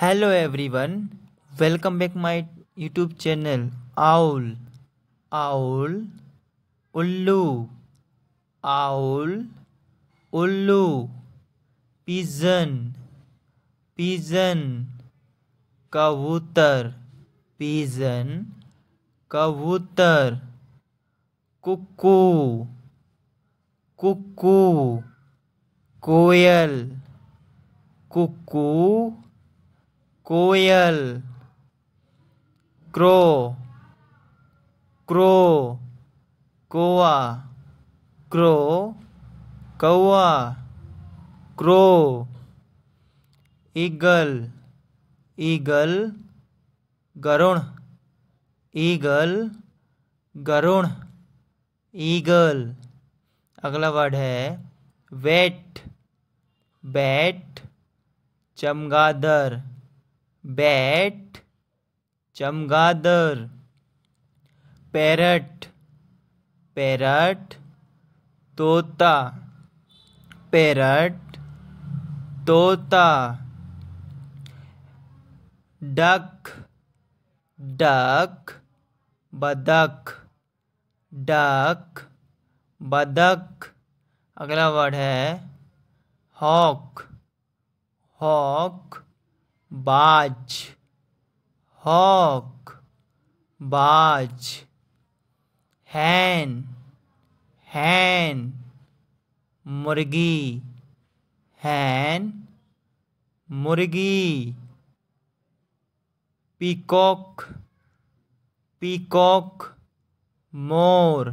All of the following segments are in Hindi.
hello everyone welcome back my YouTube channel owl owl उल्लू आउल उल्लू पिजन पिजन कबूतर पिजन कबूतर कुकू कुकू कोयल कुकू कोयल क्रो क्रो कोआ क्रो कौआ क्रो ईगल ईगल गरुण ईगल गरुण ईगल अगला वर्ड है वेट बैट चमगादड़ बैट चमगादड़ पैरट पैरट तोता पैरट तोता डक डक बदक डक बदक अगला वर्ड है हॉक हॉक बाज हॉक बाज हैन हैन मुर्गी हैन मुर्गी पीकॉक पीकॉक मोर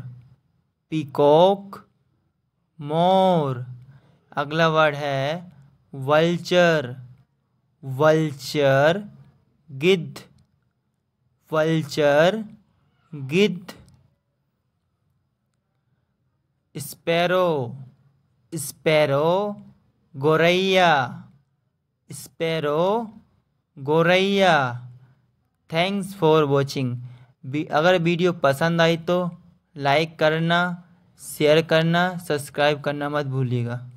पीकॉक मोर अगला वर्ड है वल्चर वल्चर गिद्ध वल्चर गिद्ध स्पैरो स्पैरो गोरैया स्पैरो गोरैया थैंक्स फॉर वॉचिंग अगर वीडियो पसंद आई तो लाइक करना शेयर करना सब्सक्राइब करना मत भूलिएगा